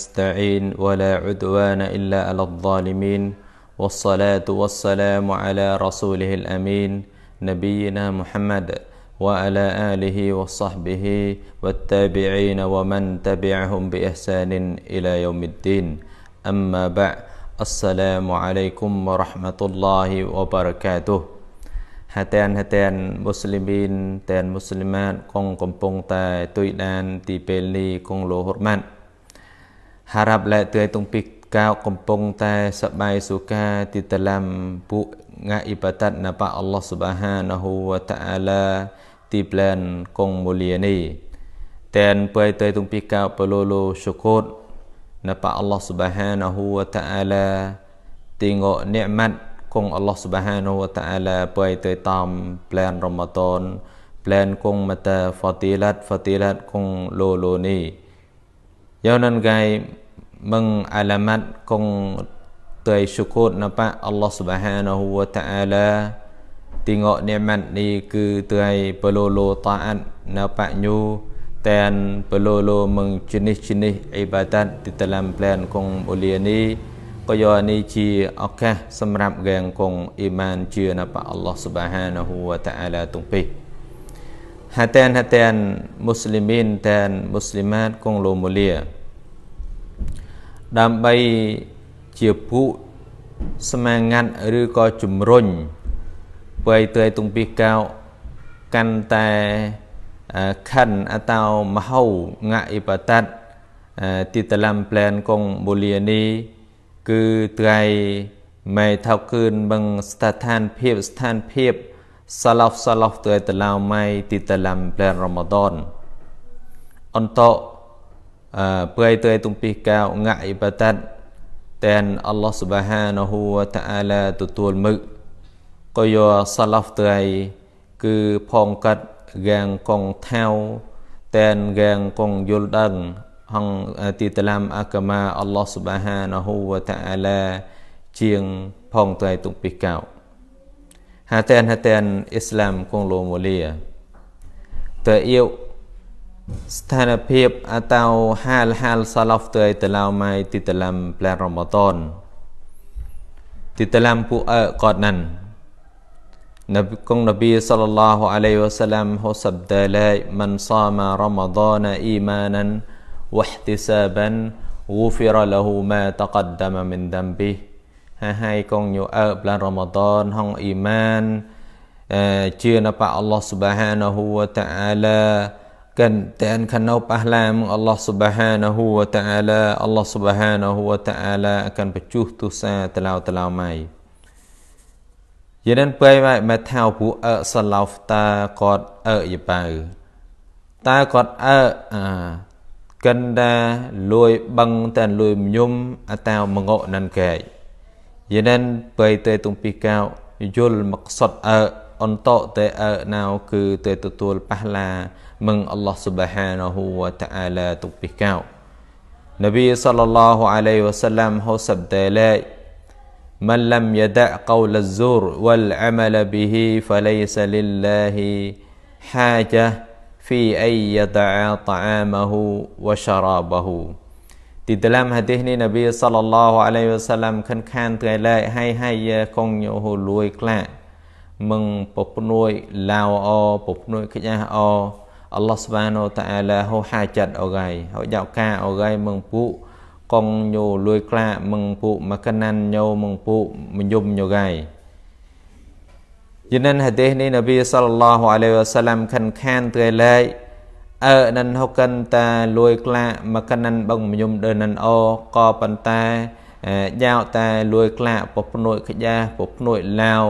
نستعين ولا عدوان إلا على الظالمين والصلاة والسلام على رسوله الأمين نبينا محمد وعلى آله وصحبه والتابعين ومن تبعهم بإحسان إلى يوم الدين أما بعد السلام عليكم ورحمة الله وبركاته ហេតានហេតានមូស្លីមីនតែនមូស្លីម៉ាតកងកំពុងតែទុយដានទីពេលនេះកងលោហុរម៉ាត់ហារ៉ាប់ឡែទើតុងពីកៅកំពុងតែសបាយសុខាទីតឡាំពួកងាអ៊ីបាតាត់ណាបាអល់ឡោះស៊ុបហានហ៊ូវតាអាឡាទីប្លែនកងមូលីនីតែនបើទៅទុំពីកៅបលូលូសុគូតណាបាអល់ឡោះស៊ុបហានហ៊ូវតាអាឡាទីងោនិម៉ាត់គង់អល់ឡោះស៊ុបហានហ៊ូវតាអាឡាបើទៅតាមប្លែនរ៉ម៉ាតនប្លែនកងមតាហ្វាទីឡាត់ហ្វាទីឡាត់គង់លូលូនី Yaunan gai mengalamat kong tuai syukur napa Allah Subhanahu wa taala tengok nikmat ni ke tuai pelolo taat napa nyu dan pelolo mengjenis-jenis ibadat di dalam plan kong mulia ni ក៏យកនេះជាឱកាសសម្រាប់កងគង់អ៊ីម៉ានជឿនៅព្រះអល់ឡោះស៊ុបហានហ៊ូវតាអាឡាទុំពេហាតានហាតានមូស្លីមីនតានមូស្លីម៉ាតគង់លោមូលាដើម្បីជាពួកស្មាងាត់ឬក៏ជំរុញបើទៅទុងពីកៅកាន់តែខិនអតោមហោងអិបតតទីតឡាំប្លែនកងបូលីនីគឺត្រៃមេថោគឿនបឹងស្ថានភាពស្ថានភាពសាឡោះសាឡោះត្រៃតឡៅម៉ៃទីតឡាំប្លែនរ៉ម៉ាដនអន្តោ perintah tumpih kau ngak ibadat dan Allah Subhanahu wa taala tutul mực ក៏យកសឡាហ្វត្រៃគឺផងកាត់រាងកងថាវតែនរាងកងយល់ដឹងហងទីតឡាមអកមាអល់ឡោះស៊ុបហានហ៊ូវតាអាឡាជាងផងត្រៃទុំពីកៅហាតែនហាតែនអ៊ីស្លាមកងលោមូលាតើអ៊ីវស្ថានភាពអតោហាលហាលសាឡោះទៅតឡៅម៉ៃទីតឡាំផ្លែរមតនទីតឡាំពួកអើកតណាន់នប៊ីគង់នប៊ីសលឡាហ៍អាឡៃវ៉ាសឡាំហូសាប់ដាឡៃមិនសាមរមដានអ៊ីម៉ានានវ៉ាហ្តិសាបាន غفر له ما تقدم من ذنبه ហើយហើយកងញូអើប្លានរ៉ម៉ាដនហងអ៊ីម៉ានជានបៈអល់ឡោះស៊ុបហានហ៊ូវតាអាឡា Gantian kanau pahala meng Allah Subhanahu wa taala Allah Subhanahu wa taala akan pecuh tu sa telau-telau mai យានពេលមកថៅពួកអើសឡោវតាគាត់អើយបើតើគាត់អើអាកិនដាលួយបឹងតែលួយញុំអតាវមងកនឹងកែយានពេលទៅទុំពីកៅយល់មកសុតអើអន្តតតែអើណៅគឺទៅទទួលប៉ះឡា mengallah subhanahu wa ta'ala tuk pikau Nabi sallallahu alaihi wasallam ho sabdalai man lam yada' qawl az-zur wal amal bihi falaysa lillahi hajah fi ay yada'a ta'amahu wa syarabahu Di dalam hadis ni Nabi sallallahu alaihi wasallam kan kan trai lai hai hai ya kong yo ho lui kla mừng bộc nuôi lao o bộc nuôi cái nhà o Allah Subhanahu wa ta'ala ហោហាចាត់អរ៉ៃហើយយកការអរ៉ៃមឹងពួកកងញោលួយក្លាមឹងពួកមកណានញោមឹងពួកមយមញោរ៉ៃយិនិនហទេនេះនប៊ីសល្លឡោះអាឡៃវ៉ាសាឡាំខាន់ខានត្រៃឡៃអើនិនហុកិនតាលួយក្លា មកណានបងមយមដើនិនអក៏ប៉ុន្តែយ៉ាវតែលួយក្លាពពនួយខ្យាពពនួយឡាវ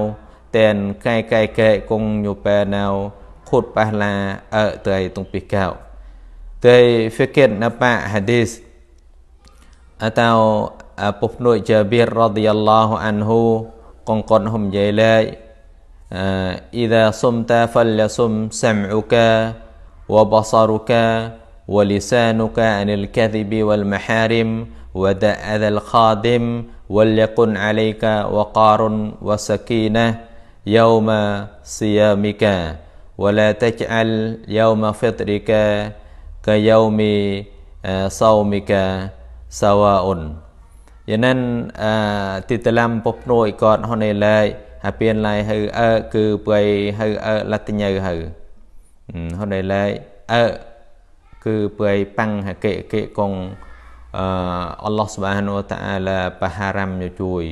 តែនកែកែកែគង់ញូប៉ែណៅ khutbahlah ở tới tung pi cao tới phía kết napa hadis atau pop nội Jabir radhiyallahu anhu con con hum dây lệ إذا صمت فليصم سمعك وبصرك ولسانك عن الكذب والمحارم ودع أذى الخادم وليكن عليك وقار وسكينة يوم صيامك ولا تجعل يوم فطرك كيوم صومك سواء យ៉ាងนั้นទីតឡាំពុះព្នួយគាត់ហនឯលែកហើយពៀនឡៃហៅអើគឺបៃហៅអើលតញើហៅហនឯលែកអើគឺបៃប៉ាំងហកេកេកងអឺអល់ឡោះស៊ុបហានូតាអាឡាបហារ៉ាំជួយជួយ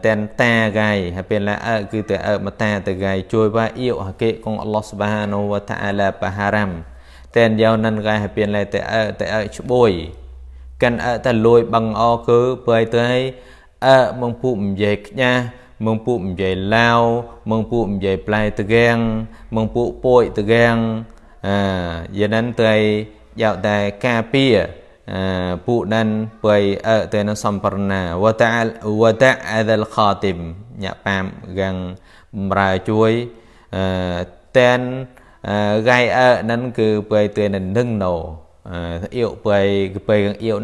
tentagai apabila kita mata tagai cuba iu hakik kong Allah Subhanahu wa taala paharam ten yau nan gai apabila te te chboi kan ta loi bang o cứ bởi tới ở mong phụ mje knya mong phụ mje lao mong phụ mje plai te gang mong phụ poi te gang à giờ nan tới dạo tại ca pia ពួកนั้นពៃអើតែនសំប្រណាវតាវតាអដលខាទីមញ៉ាប៉ាមយ៉ាងបំរើជួយអឺតែនไกអើនឹងគឺពៃតែននឹងណូអ៊ីវពៃគឺពៃយ៉ាងអ៊ីវ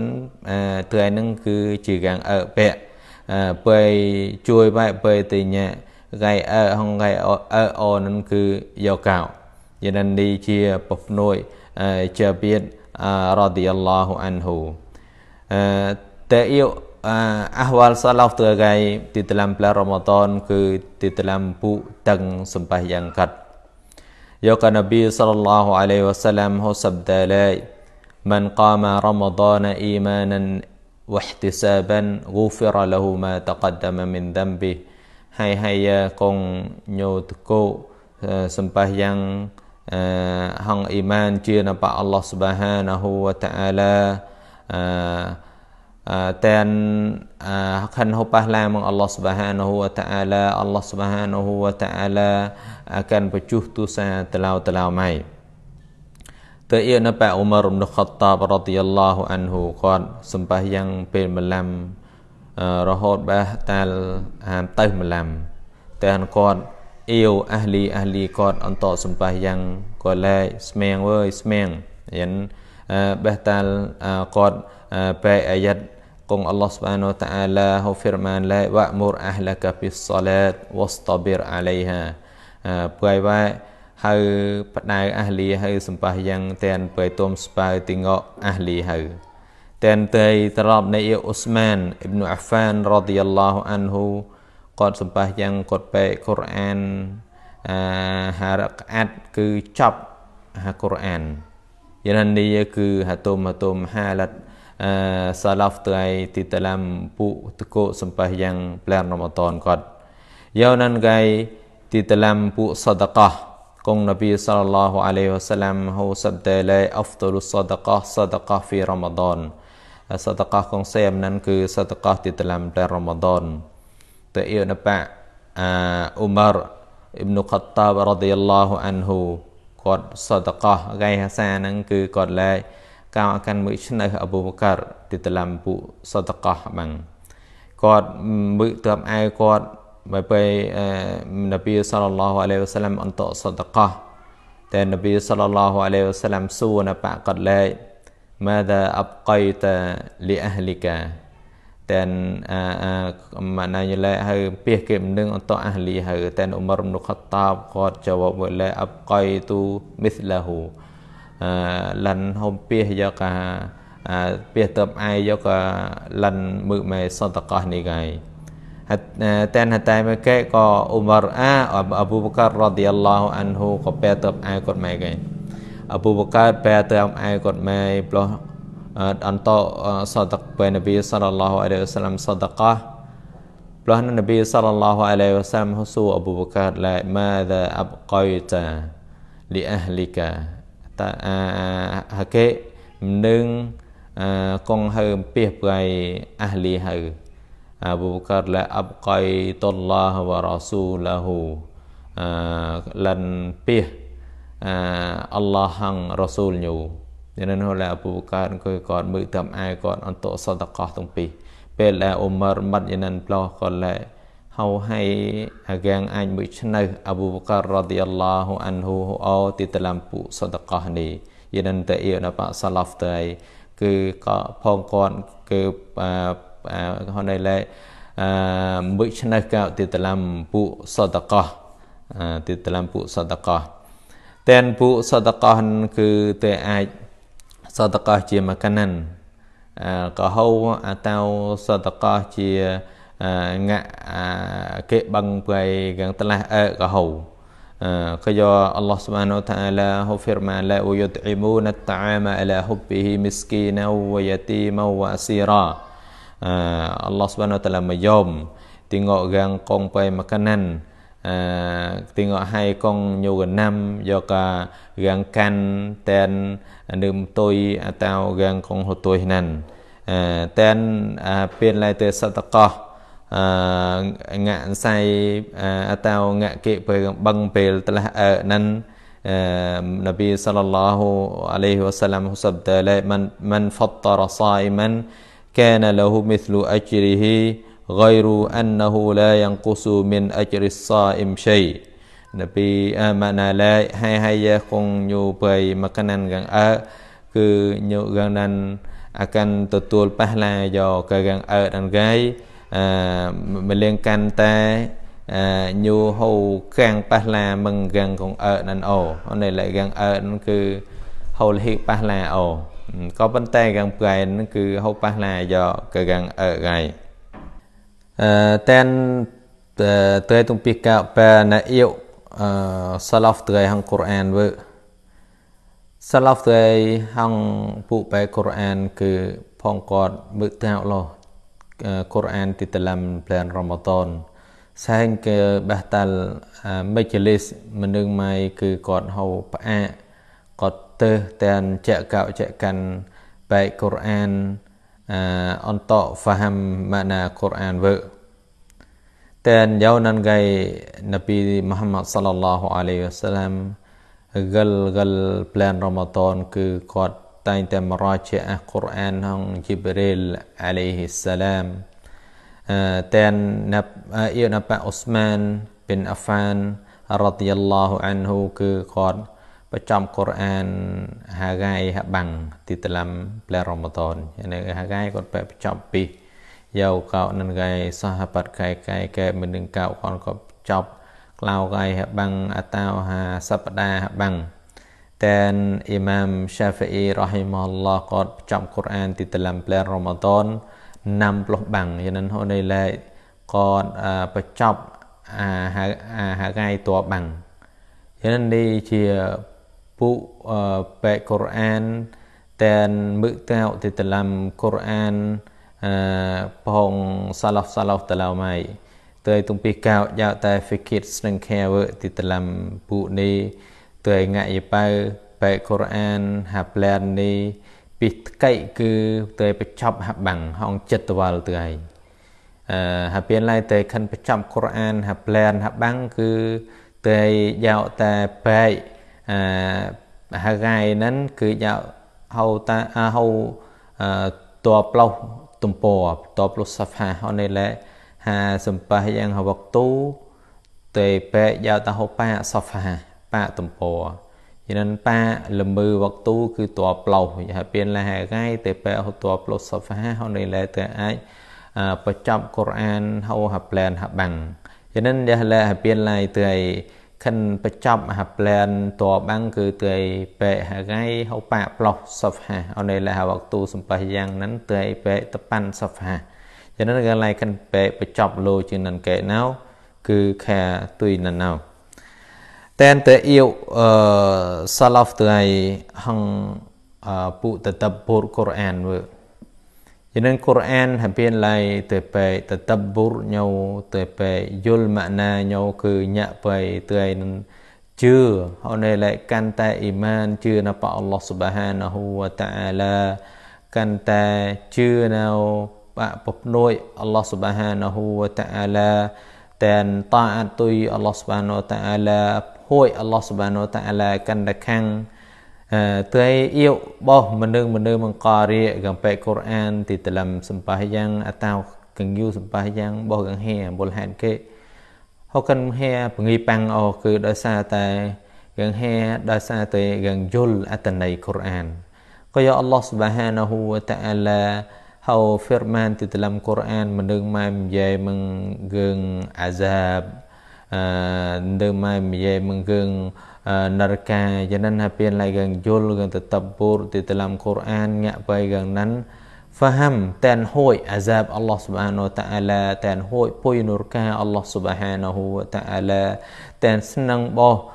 តែនឹងគឺជាយ៉ាងអើបែពៃជួយបែពៃតែញ៉ាไกអើហងไกអើអូនឹងគឺយកកោ យាននេះជាពព្នួយជាបៀត radhiyallahu anhu. Tapi ahwal salaf tergai di dalam bulan Ramadan ke di dalam bu tang sembah yang kat. Yoka Nabi sallallahu alaihi wasallam hu sabda lai man qama Ramadan imanan wa ihtisaban ghufira lahu ma taqaddama min dhanbi hai hai kong nyut ko sembah yang ហងអ៊ីម៉ានជានៅព្រះអល់ឡោះស៊ុបហានាហ៊ូវតាអាឡាអឺតែនខាន់ហូប៉ះឡាមកអល់ឡោះស៊ុបហានាហ៊ូវតាអាឡាអល់ឡោះស៊ុបហានាហ៊ូវតាអាឡាកាន់បញ្ជុះទូសាតឡោតឡោម៉ៃទៅអ៊ីណបាអ៊ុមារអ៊ុនខតតាបរ៉ាឌីយ៉ាឡោះអានហ៊ូគាត់សម្បាសយ៉ាងពេលម្លាំរហូតបាតាលហាមទៅម្លាំតែនគាត់អៀវអះលីអះលីគាត់អន្តសម្បាសយ៉ាងកលែកស្មៀងវើយស្មៀងយ៉ាងបេះតាលគាត់បែអាយ៉ាត់គង់អល់ឡោះស៊ុបហានតាអាឡាហូហ្វីរម៉ានឡាវ៉ាមូរអះលកាប៊ីសឡាតវ៉ស្តប៊ីរអាឡៃហាពួយវ៉ាហៅបដៅអះលីហៅសម្បាសយ៉ាងតែនពួយទុំស្បើទីងកអះលីហៅតែនតៃត្រប់នៃអ៊ីអ៊ូស្មានអ៊ីបនុអាហ្វានរ៉ាឌីយ៉ាឡោះអានហ៊ូគាត់សម្បាសយ៉ាងគាត់ពេកកូរ៉ានអាហារកអាត់គឺចប់ហាកូរ៉ានយ៉ាងនេះគឺ ហាតុមហាតុមហាឡាត់អឺសាឡាហ្វត្រៃទីតឡាំពុតកោសម្បាសយ៉ាងផ្លែរមតនគាត់យ៉ាងណានកាយទីតឡាំពុសដកោគង់នប៊ីសល្លឡោះអាឡៃវ៉ាសាឡាំហូសបតេឡៃអហ្វតលុសដកោសដកោហ្វីរមតនសដកោគង់សែមនឹងគឺសដកោទីតឡាំផ្លែរមតនទៅអ៊ីនបាអាអ៊ុមារអ៊ីបនុខត្តាបរ៉ាឌីយ៉ាឡោះអានហ៊ូគាត់សតកោះកៃហាសាហ្នឹងគឺគាត់លែកកម្មអកាន់មួយឆ្នាំអបូបការទីតឡាំពុសតកោះបាំងគាត់មើលតាមអាយគាត់បើពេលនប៊ីសល្លឡោះអាឡៃវ៉ាសាឡាំអន្តសតកោះតែនប៊ីសល្លឡោះអាឡៃវ៉ាសាឡាំសួរនបៈគាត់លែក ماذا أبقيت لأهلك dan manayala hau pih ke mendeng untuk ahli hau dan Umar bin Khattab qad jawab wala abqaitu mithlahu lan hom pih ya ka pih tep ai ya ka lan mực mai sadaqah ni gai tan hatai mai ke ko Umar a Abu Bakar radhiyallahu anhu ko pih tep ai kot mai gai Abu Bakar pih tep ai kot mai ploh anto sadaq by Nabi sallallahu alaihi wasallam sadaqah Belah Nabi sallallahu alaihi wasallam husu Abu Bakar la madza abqaita li ahlika ta hake mning kong hau pieh pai ahli hau Abu Bakar la abqaitullah wa rasulahu lan pieh Allah hang rasul nyu នេះនោះឡាពូកើតអង្គុយគាត់មើលតាមអាយគាត់អន្តសន្តកោះទាំងពីរពេលដែលអ៊ុមរមាត់យានិនផ្លោះគាត់ឡែហៅឲ្យអាកាងអាចមួយឆ្នាំអប៊ូបការរ៉ាឌីយ៉ាឡោះអានហ៊ូអូទីតឡាំពូសន្តកោះនេះយានិនតអ៊ីណបាសាឡាហ្វតៃគឺក៏ផងគាត់គឺហ្នឹងឡែអឺមួយឆ្នាំកោទីតឡាំពូសន្តកោះទីតឡាំពូសន្តកោះតែនពូសន្តកោះគឺតែអាចសតកោះជាមកណាន់កោហោអតោសតកោះជាងាក់គេបឹងព្រៃកាំងតឡាស់អើកោហោក៏យកអល់ឡោះសុបានតាឡាហូហ្វីរម៉ាឡាអ៊ូយុតអ៊ីមូនតាអាមអាឡាហុបហ៊ីមីស្គីណាវយ៉ាទីមវ៉ាស៊ីរ៉ាអល់ឡោះសុបានតាឡាមយមទីងកកាំងកងព្រៃមកណាន់ tiếng ngọ hay con nhiều gần năm do cả gang can ten nương tôi tao gang con hồ tôi nàn ten bên lại tới sát tắc ngạ say tao ngạ kệ về băng về telah nan Nabi sallallahu alaihi wasallam sabda man man fattara saiman kana lahu mithlu ajrihi غير أنه لا ينقص من أجر الصائم شيء នៅពីអមណាលែហើយហើយយគងញូបៃមកណានកងអើគឺញូកងណានអកាន់ទទួលប៉ះឡាយោកកងអើដងកាយអមលៀងកាន់តែញូហូកាំងប៉ះឡាមឹងកាំងកងអើណានអូនេះលែកាំងអើនោះគឺហូលហិប៉ះឡាអូក៏ប៉ុន្តែកាំងប្រែនោះគឺហូប៉ះឡាយោកកងអើកាយ ten tre tung pika pa na yêu salaf tre hang Quran vơ salaf tre hang pu pa Quran cứ phong cọt mự tạo lo Quran ti talam plan Ramadan sang ke bahtal majlis menung mai cứ cọt hầu pa cọt tơ ten chạ cạo chạ cằn bài Quran untuk faham makna Quran vợ. Tên dấu nan gai Nabi Muhammad sallallahu alaihi wasallam gal gal plan Ramadan cứ cột tay tem raja Quran hong Jibril alaihi salam. Tên nab yêu nab Uthman bin Affan radhiyallahu anhu cứ cột ប្រចំកូរ៉ានហាហ្គាយហបាំងទីតឡាំផ្លែរ៉ម៉ាដននេះហាហ្គាយគាត់ប្រប្រចំពីយោកោនឹងកាយសហបតកាយកាយកែមិននឹងកោគាត់ក៏ចប់ក្លោកាយហបាំងអតាហាសព្ទាហបាំងតែនអ៊ីម៉ាមសាហ្វីអ៊ីរ៉ហ៊ីម៉ាឡោះគាត់ប្រចំកូរ៉ានទីតឡាំផ្លែរ៉ម៉ាដនណាំផ្លោះបាំងយានហូនៃឡែគាត់ប្រចប់អាហាហ្គាយតបបាំងយាននេះជាពួកបែកកូរ៉ានតែនមឹកតៅទីតឡាំកូរ៉ានអឺផងសាឡោះសាឡោះតឡៅម៉ៃទៅទុំពីកោយកតែ fikit ស្នឹងខែវើទីតឡាំពួកនេះទៅងាក់យប៉ៅបែកកូរ៉ានហាប្លែននេះពីកៃគឺទៅបញ្ចប់ហាបាំងហងចិត្តវល់ទៅឯងអឺហាពៀនឡៃតែខិនបញ្ចប់កូរ៉ានហាប្លែនហាបាំងគឺទៅយកតែបែក hàng ngày นั้นគឺយកហៅតាហៅតបផ្លោះទំព័រតបផ្លោះសាហ្វាអននេះលែហាសម្បាយ៉ាងហវកទូទេពេយកតាហៅប៉ាសាហ្វាប៉ាទំព័រយិនប៉ាលំឺវកទូគឺតបផ្លោះហើយពេលឡាហាថ្ងៃទេពេហៅតបផ្លោះសាហ្វាអននេះលែទៅអាចបញ្ចប់កូរ៉ានហៅហាប្លែនហាបាំងយិនយ៉ាឡាហាពេលឡាយទៅឲ្យខាន់បញ្ចប់អាប្លែនតបាំងគឺទៅពេហងៃហៅប៉ប្លោះសុផហាអនេលហៅវកទូសម្បាយ៉ាងនឹងទៅពេតប៉ាន់សុផហាចឹងនឹងកន្លែងខាន់ពេបញ្ចប់លោជានឹងកែណៅគឺខាទុយណណៅតែនតើអ៊ីវអឺសាឡាហ្វទៅហងពុតតពូរកូរ៉ានវើ cho nên Quran hàm biên lại từ về từ tập bút nhau từ về yul ma'na nhau cứ nhạ về từ ai chưa họ này lại căn ta iman chưa na pa Allah subhanahu wa ta'ala căn ta chưa nào bạn bộc nội Allah subhanahu wa ta'ala tên ta tui Allah subhanahu wa ta'ala hội Allah subhanahu wa ta'ala căn đặc khăng tuai boh menung-menung mengqari gampai Quran di dalam sembahyang atau kenyu sembahyang boh gang he bol han ke hokan he pengi pang o ke ដោយសារតែ gang he ដោយសារតែ gang យល់អត្ថន័យ Quran ក៏យក Allah Subhanahu wa taala ហើយ firman di dalam Quran menung mai mjai meng gang azab dengan menggeng neraka janan hapian lai gang jul gang tadabbur di dalam Quran ngak pai gang nan faham tan hoi azab Allah Subhanahu wa taala tan hoi poi nurka Allah Subhanahu wa taala tan senang boh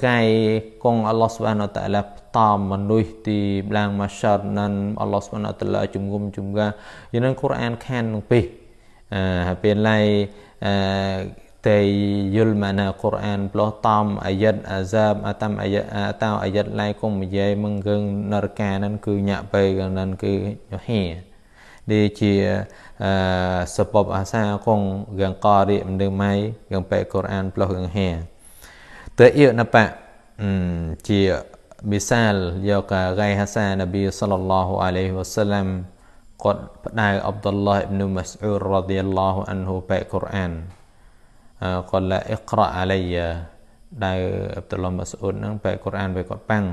gai kong Allah Subhanahu wa taala តមមនុស្សទីឡើងមកសតនឹងអល់ឡោះសុបណាតឡាជំងុំជំងាយ៉ាងនឹងកូរ៉ាន ខាននឹងពេះអឺពេលឡៃអឺយល់ម៉ាណាកូរ៉ានផ្លោះតំអាយិតអាសាបអតាមអាយិតតោអាយិតឡៃកុំនិយាយមិនគឹងនរកានឹងគឺញាក់ពេកនឹងគឺយហេដែលជាអឺសពបអាសាកងគងករិមនឹងម៉ៃគងពេកូរ៉ានផ្លោះគងហេតើអ៊ីណបៈជា misal យក កាហ្គៃហាសានប៊ីសលឡោះអាឡៃហ៊ីវ៉ាសាឡាំគាត់ផ្ដៅអាប់ឌុលឡោះអ៊ីបនុម៉ាស្អ៊ូររ៉ាឌីយ៉ាឡោះអានហ៊ូបែកកូរ៉ានកលអ៊ីក្រអាឡៃយ៉ាដែលអ៊ីបតុលឡោះម៉ាស៊ូដនឹង បែកកូរ៉ានវាគាត់ប៉ាំង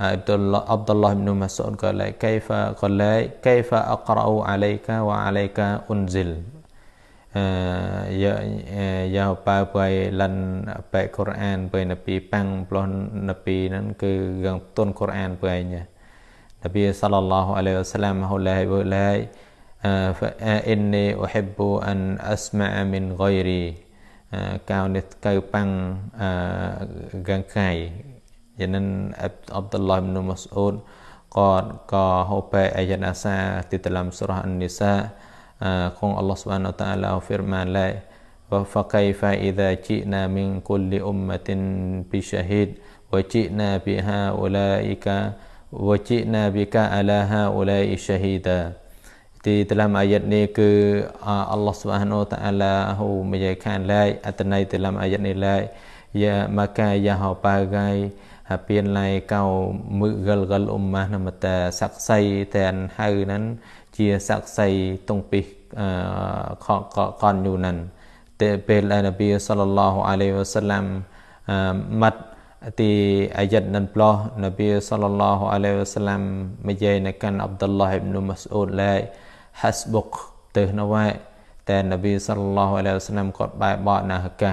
អ៊ីបតុលឡោះអ៊ប់តុលឡោះអ៊ីបនុម៉ាស៊ូដកលៃកៃហ្វាកលៃកៃហ្វា អក្រអូអាឡៃកាវ៉ាអាឡៃកាអ៊ុនស៊ីលអឺយ៉ាប៉ៅប៉ៃលាន់បែកកូរ៉ានពេលនៅពីប៉ាំងប្លោះនៅពីហ្នឹងគឺរឿងទុនកូរ៉ានពេលឯងណាប៊ីសាឡឡោះអាឡៃវ៉ាសឡាមហូឡៃវ៉ូឡៃ آه، فإني آه، أحب أن أسمع من غيري آه، كانت كيبان غانكاي ينن عبد الله بن مسعود قال كهوبا أجن أسا تتلم سورة النساء كون الله سبحانه وتعالى فرمان لا فكيف إذا جئنا من كل أمة بشهيد وجئنا بها أولئك وجئنا بك على هؤلاء شهيدا di dalam ayat ni ke Allah Subhanahu Wa Taala hu menjadikan lai atanai dalam ayat ni lai ya maka ya ha pagai ពៀនឡៃកៅមឹកកលកលអ៊ុំម៉ាស់នមតាស័ក្តិស័យតែនហៅហ្នឹងជាស័ក្តិស័យតុងពីខកកនយូហ្នឹងតែពេលអានប៊ីសលឡោះអាឡៃវ៉ាសឡាំម៉ាត់ទីអាយ៉ាត់នឹងប្លោះនប៊ីសលឡោះអាឡៃវ៉ាសឡាំមយាយណកាន់អាប់ដុលឡាហ៊ីប៊ីនម៉ាស្អ៊ូដឡៃ hasbuk ទៅនោះវ៉ែតែនប៊ីសល្លោះអាឡៃវសឡាមគាត់បែបបកណាហកា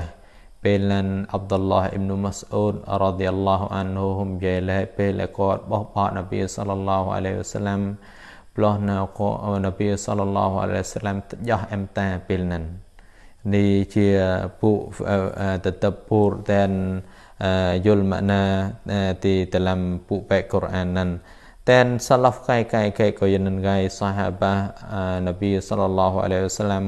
ពេលនឹងអាប់ដុលឡោះអ៊ីមនុម៉ាស្អ៊ូដរ៉ាឌីយ៉ាឡោះអានហូហ៊ុមយ៉ៃឡែពេលគាត់បោះបកនប៊ីសល្លោះអាឡៃវសឡាមផ្លោះនៅក៏នប៊ីសល្លោះអាឡៃវសឡាមយ៉ោះអឹមតាពេលនឹងនេះជាពួកតតពូរតែនយល់មណាទីតឡំពួកបែកកូរ៉ាននឹង dan salaf kai kai kai ko yanan kai sahabah nabi sallallahu alaihi wasallam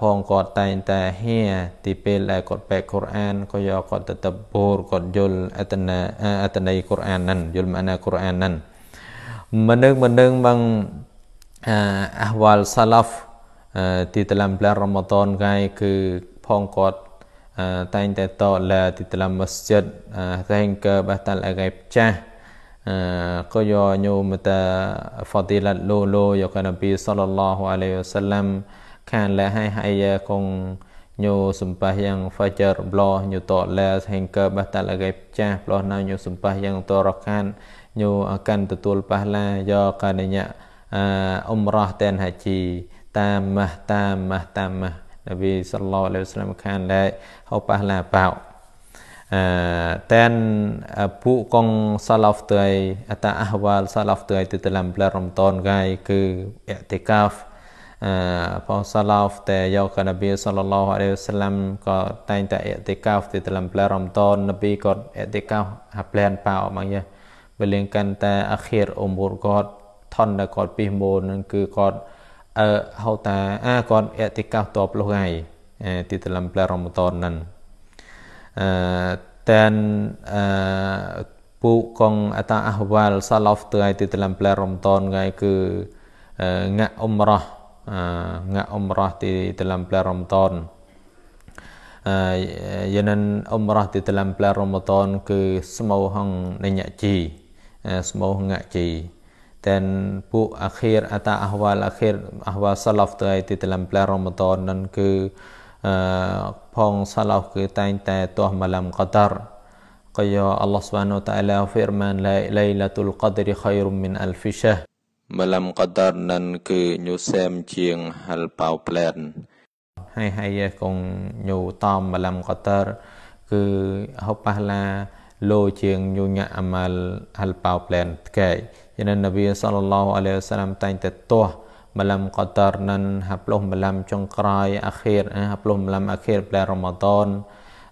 ផងគាត់តែងតែហៀទីពេលដែលគាត់ពេកកូរ៉ានក៏យកគាត់ទៅតបូរគាត់យល់អត្តនាអត្តន័យកូរ៉ានហ្នឹងយល់ម៉ាណាកូរ៉ានហ្នឹងមនុស្សមនុស្សបងអះវ៉ាល់សាឡាហ្វទីតឡាំប្លារ៉ាម៉ាតនកាយគឺផងគាត់តែងតែតឡាទីតឡាំមស្ជិតតែងកើបះតាល់អកាយផ្ចាស់ koyo nyomata fadilat lolo yo ka nabi sallallahu alaihi wasallam kan la hai haya kong nyo sumpah yang fajar bloh nyo to la hengka bah ta la gai pcha bloh na nyo sumpah yang to rokan nyo akan tutul pahla yo ka nya umrah dan haji tamah tamah tamah nabi sallallahu alaihi wasallam kan la hau pahla bau dan bu kong salaf tuai ata ahwal salaf tuai tu dalam bulan Ramadan gai ke i'tikaf pau salaf te yau ka Nabi sallallahu alaihi wasallam ko tain ta i'tikaf tu dalam bulan Ramadan Nabi ko i'tikaf ha plan pau mang ya វេលាកាន់តែ អាខិរអ៊ុមរគាត់ថនតែគាត់ពីមូលនឹងគឺគាត់អឺហៅថាអាគាត់អតិកាសតបលុះថ្ងៃ ទីតលំប្លារ៉មតនហ្នឹង dan uh, pu kong ata ahwal salaf tu ai ti dalam bulan Ramadan ngai ke uh, ngak umrah uh, ngak umrah ti dalam bulan Ramadan uh, yanan umrah ti dalam bulan Ramadan ke semau hang nenyak ji uh, semau ngak ji dan pu akhir ata ahwal akhir ahwal salaf tu ai ti dalam bulan Ramadan nan ke Eh, phong salaf ke tain ta to malam qadar qaya Allah Subhanahu wa taala firman la lailatul qadri khairum min alf shah malam qadar nan ke nyu sem chieng hal pau plan hai hai ye kong nyu tam malam qadar ke hop pahla lo chieng nyu nya amal hal pau plan kai jenan nabi sallallahu alaihi wasallam tain ta to ម្លឹមកតរនឹងហាប់លោះម្លឹមចុងក្រោយអាខិរហាប់លោះម្លឹមអាខិរប្លែរ៉ាម៉ាដន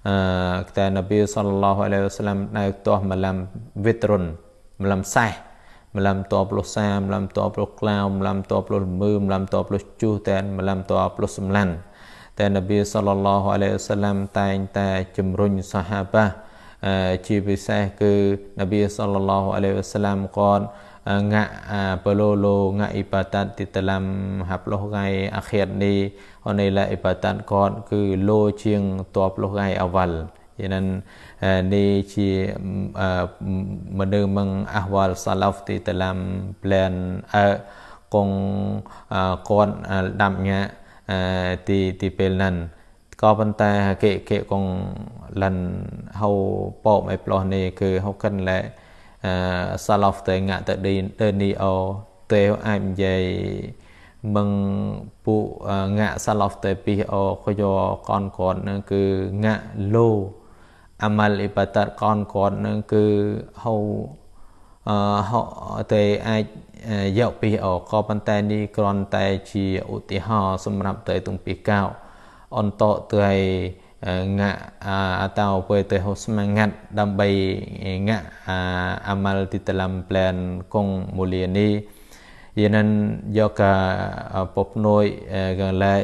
អឺតែនប៊ីសល្លឡោះអាឡៃវសឡាំដែលទាស់ម្លឹមវិតរុនម្លឹមសេះម្លឹមតបលោះសាម្លឹមតបលោះក្លាវម្លឹមតបលោះមើម្លឹមតបលោះជុះតែម្លឹមតបលោះសម្លាន់តែនប៊ីសល្លឡោះអាឡៃវសឡាំតែងតែជំរុញសាហាបាជាពិសេសគឺនប៊ីសល្លឡោះអាឡៃវសឡាំគាត់ ngak pelolo ngak ibadat di dalam haploh ngai akhir ni onela ibadat kon ku lo chieng top loh ngai awal ฉะนั้นนี่ชีมันเดิมมังอาวาลซาลฟติตลามแปลนเออกงกอนดำเงี้ยตีตีเป็นนั่นก็ปันแต่เกะเกะกงลันเฮาปอบไอ้ปลอนี่คือเฮากันและសាឡូវតេងតឌីតេនីអូតេអាចនិយាយមឹងពួកងាក់សាឡូវតេពីអូខយោកនគាត់នឹងគឺងាក់លោអាម៉ាល់អ៊ីបាតាត់កនគាត់នឹងគឺហៅអឺតេអាចយកពីអូក៏ប៉ុន្តែនេះគ្រាន់តែជាឧទាហរណ៍សម្រាប់តេទុងពីកៅអន្តតទៅឲ្យ ngak atau poeteh semangat ដើម្បីងាក់អាម៉ាល់ទីតឡាំប្លែនកងមូលីនីយានយកពពណួយកលែ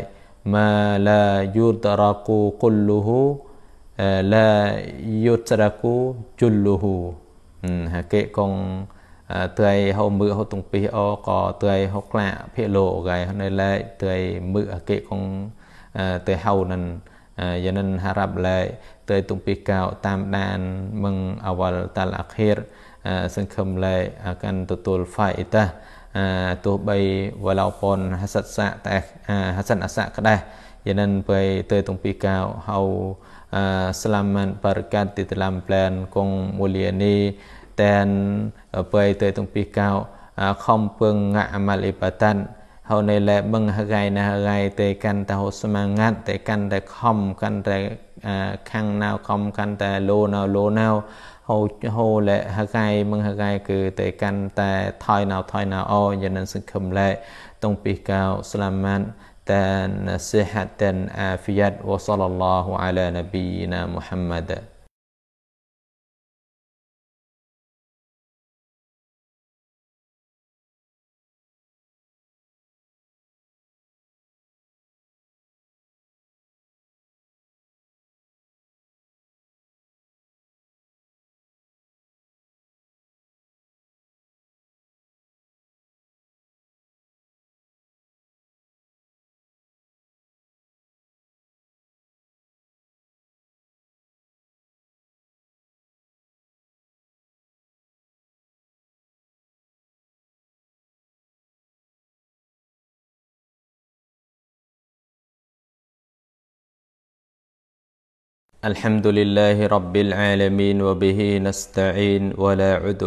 ما لا يدرك كله لا يترك كله ហកេកងត្រីហៅមឺហៅតុងពីអក៏ត្រីហៅក្លាភិលោកែនៅលែត្រីមឺអកេកងទៅហៅនឹងយានិនហារាប់លែទៅទុំពីកោតាមដានមឹងអវលតលអខិរសង្ឃឹមលែកាន់ទទួលហ្វាអ៊ីតាទោះបីវឡោប៉ុនហសិតសៈតែហសិនអសៈក្តេះយានិនទៅទៅទុំពីកោហៅស្លាមបរកាត់ទីត្លាំប្លែនគងមូលីនីតែនពេលទៅទុំពីកោខំពឹងអាម៉ាលីបាតាន់ហើយលែបឹងហើយណាហើយតែកាន់តែហូស្មាងាត់តែកាន់តែខំកាន់តែខាងណៅខំកាន់តែលោណៅលោណៅហូហូលែហើយមឹងហើយគឺតែកាន់តែថយណៅថយណៅអូយ៉ាងនឹងសង្ឃឹមលែតងពីកៅស្លាម៉ាត់ نصيحة عافية وصلى الله على نبينا محمد الحمد لله رب العالمين وبه نستعين ولا عدوان